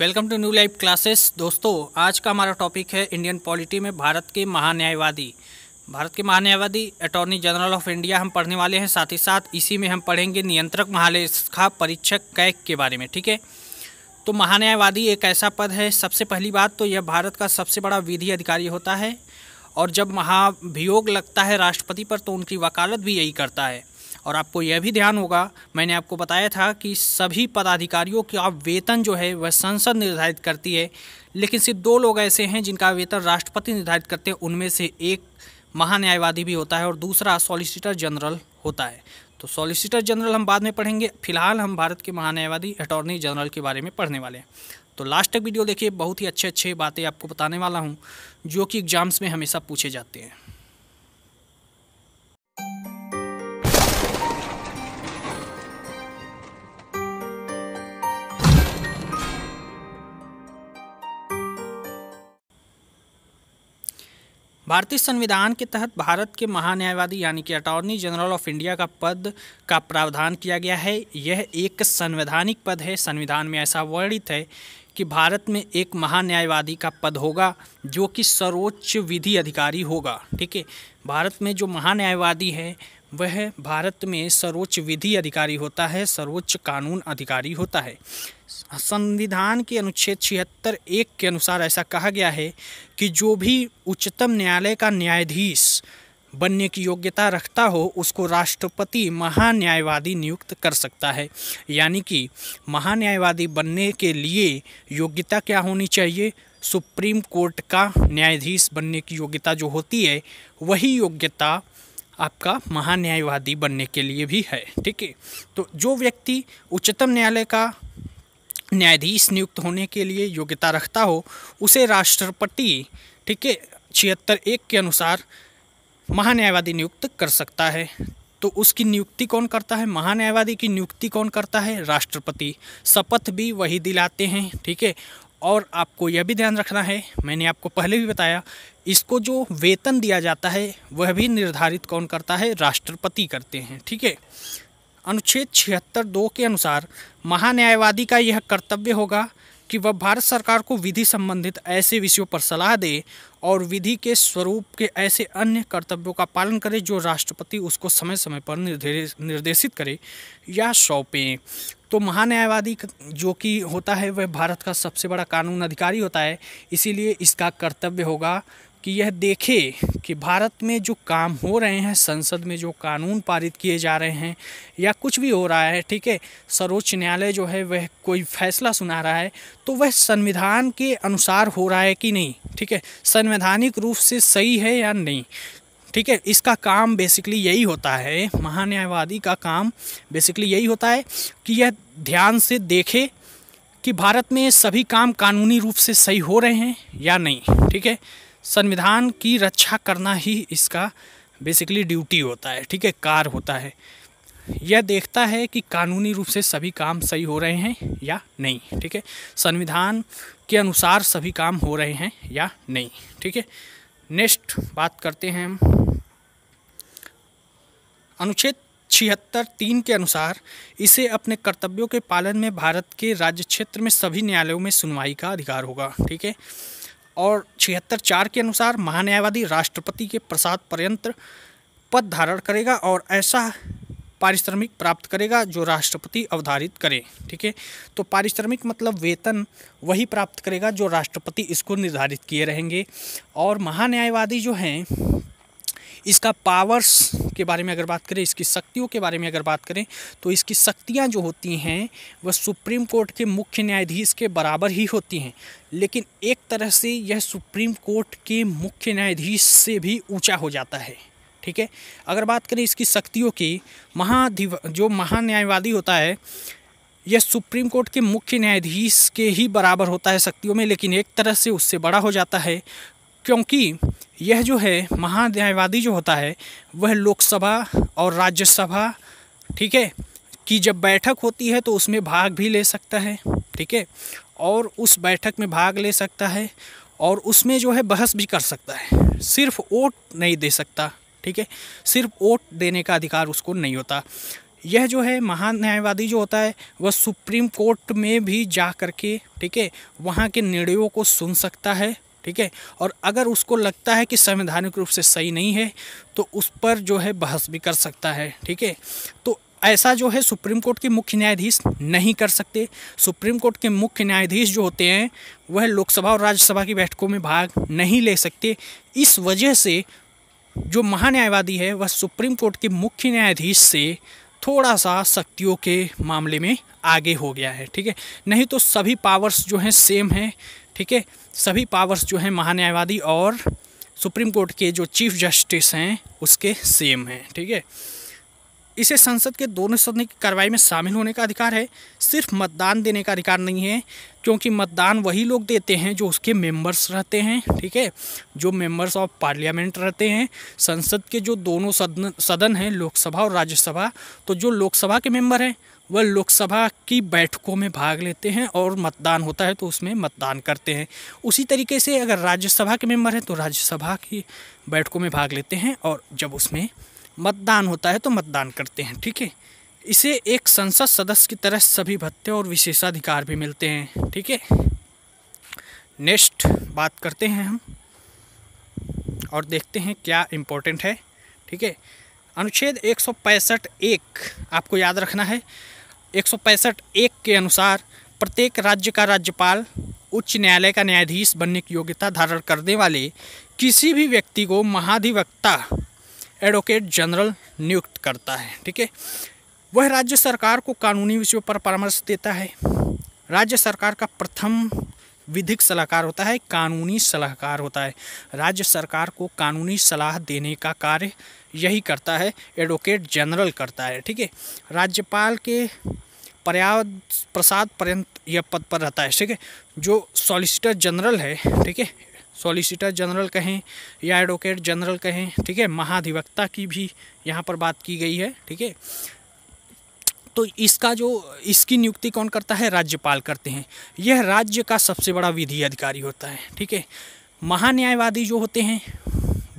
Welcome to new life classes दोस्तों आज का हमारा टॉपिक है इंडियन पॉलिटी में भारत के महान्यायवादी भारत के महान्यायवादी अटॉर्नी जनरल ऑफ इंडिया हम पढ़ने वाले हैं साथ ही साथ इसी में हम पढ़ेंगे नियंत्रक महालेखा परीक्षक कैक के बारे में ठीक है तो महान्यायवादी एक ऐसा पद है सबसे पहली बात तो यह भारत का सबसे बड़ा विधि अधिकारी होता है और जब महाभियोग लगता है राष्ट्रपति पर तो उनकी वकालत भी यही करता है और आपको यह भी ध्यान होगा मैंने आपको बताया था कि सभी पदाधिकारियों का वेतन जो है वह संसद निर्धारित करती है लेकिन सिर्फ दो लोग ऐसे हैं जिनका वेतन राष्ट्रपति निर्धारित करते हैं उनमें से एक महान्यायवादी भी होता है और दूसरा सॉलिसिटर जनरल होता है तो सॉलिसिटर जनरल हम बाद में पढ़ेंगे फिलहाल हम भारत के महान्यायवादी अटॉर्नी जनरल के बारे में पढ़ने वाले हैं तो लास्ट तक वीडियो देखिए बहुत ही अच्छे अच्छे बातें आपको बताने वाला हूँ जो कि एग्ज़ाम्स में हमेशा पूछे जाते हैं भारतीय संविधान के तहत भारत के महान्यायवादी यानी कि अटॉर्नी जनरल ऑफ इंडिया का पद का प्रावधान किया गया है यह एक संवैधानिक पद है संविधान में ऐसा वर्णित है कि भारत में एक महान्यायवादी का पद होगा जो कि सर्वोच्च विधि अधिकारी होगा ठीक है भारत में जो महान्यायवादी है वह भारत में सर्वोच्च विधि अधिकारी होता है सर्वोच्च कानून अधिकारी होता है संविधान के अनुच्छेद छिहत्तर एक के अनुसार ऐसा कहा गया है कि जो भी उच्चतम न्यायालय का न्यायाधीश बनने की योग्यता रखता हो उसको राष्ट्रपति महान्यायवादी नियुक्त कर सकता है यानी कि महान्यायवादी बनने के लिए योग्यता क्या होनी चाहिए सुप्रीम कोर्ट का न्यायाधीश बनने की योग्यता जो होती है वही योग्यता आपका महान्यायवादी बनने के लिए भी है ठीक है तो जो व्यक्ति उच्चतम न्यायालय का न्यायाधीश नियुक्त होने के लिए योग्यता रखता हो उसे राष्ट्रपति ठीक है छिहत्तर एक के अनुसार महान्यायवादी नियुक्त कर सकता है तो उसकी नियुक्ति कौन करता है महान्यायवादी की नियुक्ति कौन करता है राष्ट्रपति शपथ भी वही दिलाते हैं ठीक है और आपको यह भी ध्यान रखना है मैंने आपको पहले भी बताया इसको जो वेतन दिया जाता है वह भी निर्धारित कौन करता है राष्ट्रपति करते हैं ठीक है अनुच्छेद छिहत्तर दो के अनुसार महान्यायवादी का यह कर्तव्य होगा कि वह भारत सरकार को विधि संबंधित ऐसे विषयों पर सलाह दे और विधि के स्वरूप के ऐसे अन्य कर्तव्यों का पालन करे जो राष्ट्रपति उसको समय समय पर निर्देश निर्देशित करे या सौंपें तो महान्यायवादी जो कि होता है वह भारत का सबसे बड़ा कानून अधिकारी होता है इसीलिए इसका कर्तव्य होगा कि यह देखे कि भारत में जो काम हो रहे हैं संसद में जो कानून पारित किए जा रहे हैं या कुछ भी हो रहा है ठीक है सर्वोच्च न्यायालय जो है वह कोई फैसला सुना रहा है तो वह संविधान के अनुसार हो रहा है कि नहीं ठीक है संवैधानिक रूप से सही है या नहीं ठीक है इसका काम बेसिकली यही होता है महान्यायवादी का काम बेसिकली यही होता है कि यह ध्यान से देखे कि भारत में सभी काम कानूनी रूप से सही हो रहे हैं या नहीं ठीक है संविधान की रक्षा करना ही इसका बेसिकली ड्यूटी होता है ठीक है कार होता है यह देखता है कि कानूनी रूप से सभी काम सही हो रहे हैं या नहीं ठीक है संविधान के अनुसार सभी काम हो रहे हैं या नहीं ठीक है नेक्स्ट बात करते हैं हम अनुच्छेद छिहत्तर तीन के अनुसार इसे अपने कर्तव्यों के पालन में भारत के राज्य क्षेत्र में सभी न्यायालयों में सुनवाई का अधिकार होगा ठीक है और छिहत्तर चार के अनुसार महान्यायवादी राष्ट्रपति के प्रसाद पर्यंत पद धारण करेगा और ऐसा पारिश्रमिक प्राप्त करेगा जो राष्ट्रपति अवधारित करे ठीक है तो पारिश्रमिक मतलब वेतन वही प्राप्त करेगा जो राष्ट्रपति इसको निर्धारित किए रहेंगे और महान्यायवादी जो हैं इसका पावर्स के बारे में अगर बात करें इसकी शक्तियों के बारे में अगर बात करें तो इसकी शक्तियां जो होती हैं वह सुप्रीम कोर्ट के मुख्य न्यायाधीश के बराबर ही होती हैं लेकिन एक तरह से यह सुप्रीम कोर्ट के मुख्य न्यायाधीश से भी ऊंचा हो जाता है ठीक है अगर बात करें इसकी शक्तियों की महाधिव जो महान्यायवादी होता है यह सुप्रीम कोर्ट के मुख्य न्यायाधीश के ही बराबर होता है शक्तियों में लेकिन एक तरह से उससे बड़ा हो जाता है क्योंकि यह जो है महान्यायवादी जो होता है वह लोकसभा और राज्यसभा ठीक है कि जब बैठक होती है तो उसमें भाग भी ले सकता है ठीक है और उस बैठक में भाग ले सकता है और उसमें जो है बहस भी कर सकता है सिर्फ वोट नहीं दे सकता ठीक है सिर्फ वोट देने का अधिकार उसको नहीं होता यह जो है महान न्यायवादी जो होता है वह सुप्रीम कोर्ट में भी जा करके ठीक है वहाँ के निर्णयों को सुन सकता है ठीक है और अगर उसको लगता है कि संवैधानिक रूप से सही नहीं है तो उस पर जो है बहस भी कर सकता है ठीक है तो ऐसा जो है सुप्रीम कोर्ट के मुख्य न्यायाधीश नहीं कर सकते सुप्रीम कोर्ट के मुख्य न्यायाधीश जो होते हैं वह लोकसभा और राज्यसभा की बैठकों में भाग नहीं ले सकते इस वजह से जो महान्यायवादी है वह सुप्रीम कोर्ट के मुख्य न्यायाधीश से थोड़ा सा शक्तियों के मामले में आगे हो गया है ठीक है नहीं तो सभी पावर्स जो हैं सेम हैं ठीक है सभी पावर्स जो हैं महान्यायवादी और सुप्रीम कोर्ट के जो चीफ जस्टिस हैं उसके सेम हैं ठीक है थीके? इसे संसद के दोनों सदन की कार्रवाई में शामिल होने का अधिकार है सिर्फ मतदान देने का अधिकार नहीं है क्योंकि मतदान वही लोग देते हैं जो उसके मेंबर्स रहते हैं ठीक है जो मेंबर्स ऑफ पार्लियामेंट रहते हैं संसद के जो दोनों सदन सदन हैं लोकसभा और राज्यसभा तो जो लोकसभा के मेंबर हैं वह लोकसभा की बैठकों में भाग लेते हैं और मतदान होता है तो उसमें मतदान करते हैं उसी तरीके से अगर राज्यसभा के मेंबर हैं तो राज्यसभा की बैठकों में भाग लेते हैं और जब उसमें मतदान होता है तो मतदान करते हैं ठीक है इसे एक संसद सदस्य की तरह सभी भत्ते और विशेषाधिकार भी मिलते हैं ठीक है नेक्स्ट बात करते हैं हम और देखते हैं क्या इम्पोर्टेंट है ठीक है अनुच्छेद एक सौ पैंसठ एक आपको याद रखना है एक सौ पैंसठ एक के अनुसार प्रत्येक राज्य का राज्यपाल उच्च न्यायालय का न्यायाधीश बनने की योग्यता धारण करने वाले किसी भी व्यक्ति को महाधिवक्ता एडवोकेट जनरल नियुक्त करता है ठीक है वह राज्य सरकार को कानूनी विषयों पर परामर्श देता है राज्य सरकार का प्रथम विधिक सलाहकार होता है कानूनी सलाहकार होता है राज्य सरकार को कानूनी सलाह देने का कार्य यही करता है एडवोकेट जनरल करता है ठीक है राज्यपाल के पर्याप्त प्रसाद पर्यंत यह पद पर रहता है ठीक है जो सॉलिसिटर जनरल है ठीक है सॉलिसिटर जनरल कहें या एडवोकेट जनरल कहें ठीक है महाधिवक्ता की भी यहाँ पर बात की गई है ठीक है तो इसका जो इसकी नियुक्ति कौन करता है राज्यपाल करते हैं यह राज्य का सबसे बड़ा विधि अधिकारी होता है ठीक है महान्यायवादी जो होते हैं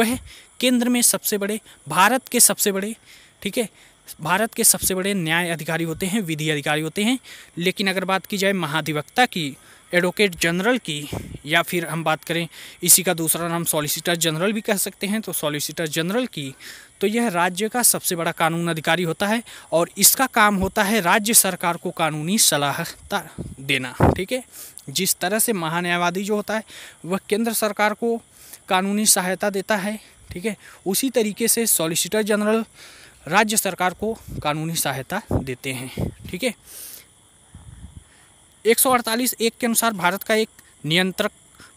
वह केंद्र में सबसे बड़े भारत के सबसे बड़े ठीक है भारत के सबसे बड़े न्याय अधिकारी होते हैं विधि अधिकारी होते हैं लेकिन अगर बात की जाए महाधिवक्ता की एडवोकेट जनरल की या फिर हम बात करें इसी का दूसरा नाम सॉलिसिटर जनरल भी कह सकते हैं तो सॉलिसिटर जनरल की तो यह राज्य का सबसे बड़ा कानून अधिकारी होता है और इसका काम होता है राज्य सरकार को कानूनी सलाहता देना ठीक है जिस तरह से महान्यायवादी जो होता है वह केंद्र सरकार को कानूनी सहायता देता है ठीक है उसी तरीके से सॉलिसिटर जनरल राज्य सरकार को कानूनी सहायता देते हैं ठीक है 148 एक के अनुसार भारत का एक नियंत्रक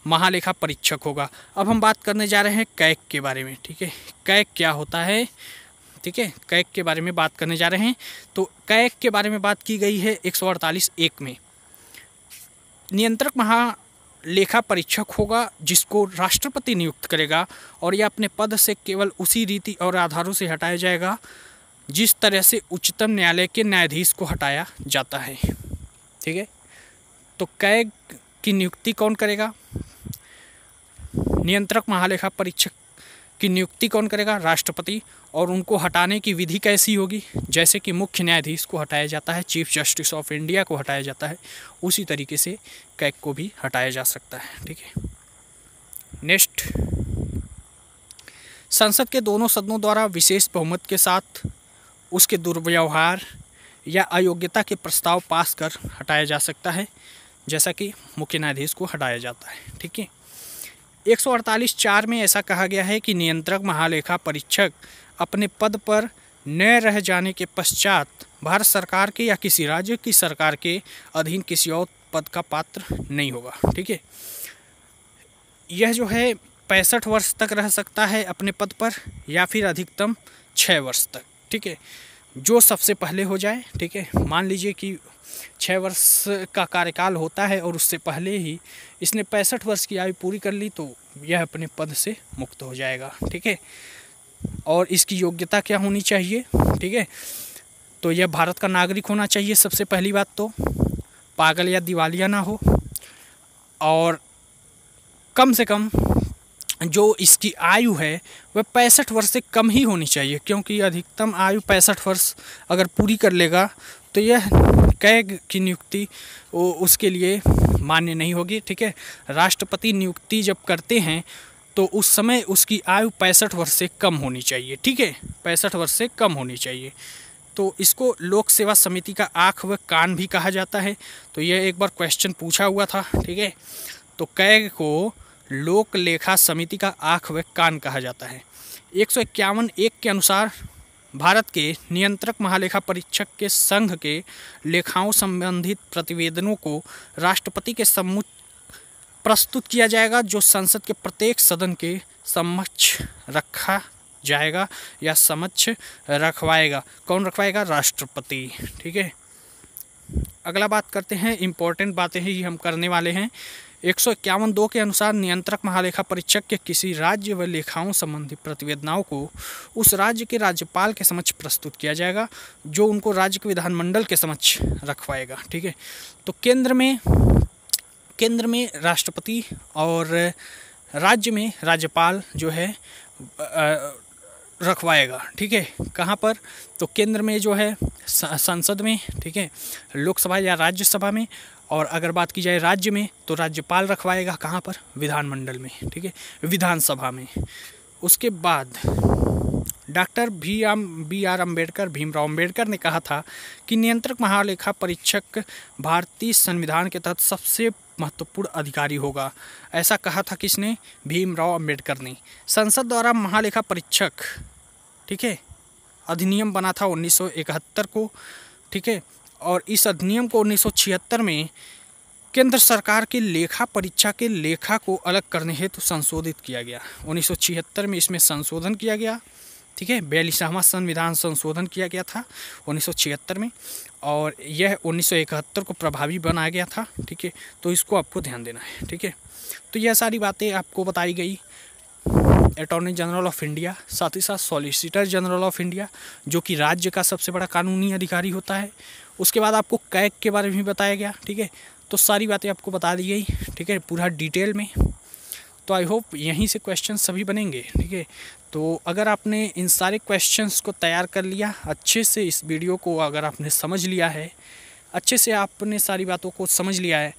महालेखा परीक्षक होगा अब हम बात करने जा रहे हैं कैक के बारे में ठीक है कैक क्या होता है ठीक है कैक के बारे में बात करने जा रहे हैं तो कैक के बारे में बात की गई है 148 एक में नियंत्रक महालेखा परीक्षक होगा जिसको राष्ट्रपति नियुक्त करेगा और यह अपने पद से केवल उसी रीति और आधारों से हटाया जाएगा जिस तरह से उच्चतम न्यायालय के न्यायाधीश को हटाया जाता है ठीक है तो कैग की नियुक्ति कौन करेगा नियंत्रक महालेखा परीक्षक की नियुक्ति कौन करेगा राष्ट्रपति और उनको हटाने की विधि कैसी होगी जैसे कि मुख्य न्यायाधीश को हटाया जाता है चीफ जस्टिस ऑफ इंडिया को हटाया जाता है उसी तरीके से कैग को भी हटाया जा सकता है ठीक है नेक्स्ट संसद के दोनों सदनों द्वारा विशेष बहुमत के साथ उसके दुर्व्यवहार या अयोग्यता के प्रस्ताव पास कर हटाया जा सकता है जैसा कि मुख्य न्यायाधीश को हटाया जाता है ठीक है एक सौ अड़तालीस चार में ऐसा कहा गया है कि नियंत्रक महालेखा परीक्षक अपने पद पर न रह जाने के पश्चात भारत सरकार के या किसी राज्य की सरकार के अधीन किसी और पद का पात्र नहीं होगा ठीक है यह जो है पैंसठ वर्ष तक रह सकता है अपने पद पर या फिर अधिकतम छः वर्ष तक ठीक है जो सबसे पहले हो जाए ठीक है मान लीजिए कि छः वर्ष का कार्यकाल होता है और उससे पहले ही इसने पैंसठ वर्ष की आयु पूरी कर ली तो यह अपने पद से मुक्त हो जाएगा ठीक है और इसकी योग्यता क्या होनी चाहिए ठीक है तो यह भारत का नागरिक होना चाहिए सबसे पहली बात तो पागल या दिवालिया ना हो और कम से कम जो इसकी आयु है वह पैंसठ वर्ष से कम ही होनी चाहिए क्योंकि अधिकतम आयु पैंसठ वर्ष अगर पूरी कर लेगा तो यह कैग की नियुक्ति वो उसके लिए मान्य नहीं होगी ठीक है राष्ट्रपति नियुक्ति जब करते हैं तो उस समय उसकी आयु पैंसठ वर्ष से कम होनी चाहिए ठीक है पैंसठ वर्ष से कम होनी चाहिए तो इसको लोक सेवा समिति का आँख व कान भी कहा जाता है तो यह एक बार क्वेश्चन पूछा हुआ था ठीक है तो कैग को लोक लेखा समिति का आँख व कान कहा जाता है एक सौ इक्यावन एक के अनुसार भारत के नियंत्रक महालेखा परीक्षक के संघ के लेखाओं संबंधित प्रतिवेदनों को राष्ट्रपति के सम्मुख प्रस्तुत किया जाएगा जो संसद के प्रत्येक सदन के समक्ष रखा जाएगा या समक्ष रखवाएगा कौन रखवाएगा राष्ट्रपति ठीक है अगला बात करते हैं इम्पोर्टेंट बातें ही हम करने वाले हैं एक सौ इक्यावन दो के अनुसार नियंत्रक महालेखा परीक्षक के किसी राज्य व लेखाओं संबंधी प्रतिवेदनाओं को उस राज्य के राज्यपाल के समक्ष प्रस्तुत किया जाएगा जो उनको राज्य के विधानमंडल के समक्ष रखवाएगा ठीक है तो केंद्र में केंद्र में राष्ट्रपति और राज्य में राज्यपाल जो है रखवाएगा ठीक है कहाँ पर तो केंद्र में जो है संसद में ठीक है लोकसभा या राज्यसभा में और अगर बात की जाए राज्य में तो राज्यपाल रखवाएगा कहाँ पर विधानमंडल में ठीक है विधानसभा में उसके बाद डॉक्टर भी आम बी आर अम्बेडकर भीमराव अम्बेडकर ने कहा था कि नियंत्रक महालेखा परीक्षक भारतीय संविधान के तहत सबसे महत्वपूर्ण अधिकारी होगा ऐसा कहा था किसने भीमराव अम्बेडकर ने संसद द्वारा महालेखा परीक्षक ठीक है अधिनियम बना था 1971 को ठीक है और इस अधिनियम को उन्नीस में केंद्र सरकार की लेखा परीक्षा के लेखा को अलग करने हेतु तो संशोधित किया गया उन्नीस में इसमें संशोधन किया गया ठीक है बयालीसवां संविधान संशोधन किया गया था उन्नीस में और यह 1971 को प्रभावी बनाया गया था ठीक है तो इसको आपको ध्यान देना है ठीक है तो यह सारी बातें आपको बताई गई अटॉर्नी जनरल ऑफ इंडिया साथ ही साथ सॉलिसिटर जनरल ऑफ इंडिया जो कि राज्य का सबसे बड़ा कानूनी अधिकारी होता है उसके बाद आपको कैक के बारे में भी बताया गया ठीक है तो सारी बातें आपको बता दी गई ठीक है पूरा डिटेल में तो आई होप यहीं से क्वेश्चन सभी बनेंगे ठीक है तो अगर आपने इन सारे क्वेश्चंस को तैयार कर लिया अच्छे से इस वीडियो को अगर आपने समझ लिया है अच्छे से आपने सारी बातों को समझ लिया है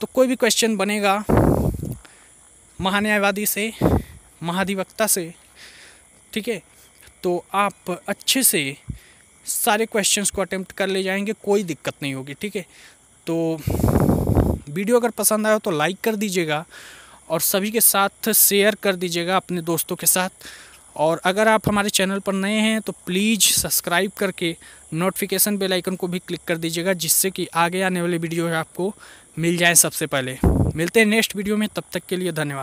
तो कोई भी क्वेश्चन बनेगा महान्यायवादी से महाधिवक्ता से ठीक है तो आप अच्छे से सारे क्वेश्चंस को अटेम्प्ट कर ले जाएंगे कोई दिक्कत नहीं होगी ठीक है तो वीडियो अगर पसंद आया तो लाइक कर दीजिएगा और सभी के साथ शेयर कर दीजिएगा अपने दोस्तों के साथ और अगर आप हमारे चैनल पर नए हैं तो प्लीज़ सब्सक्राइब करके नोटिफिकेशन बेल आइकन को भी क्लिक कर दीजिएगा जिससे कि आगे आने वाले वीडियो आपको मिल जाए सबसे पहले मिलते हैं नेक्स्ट वीडियो में तब तक के लिए धन्यवाद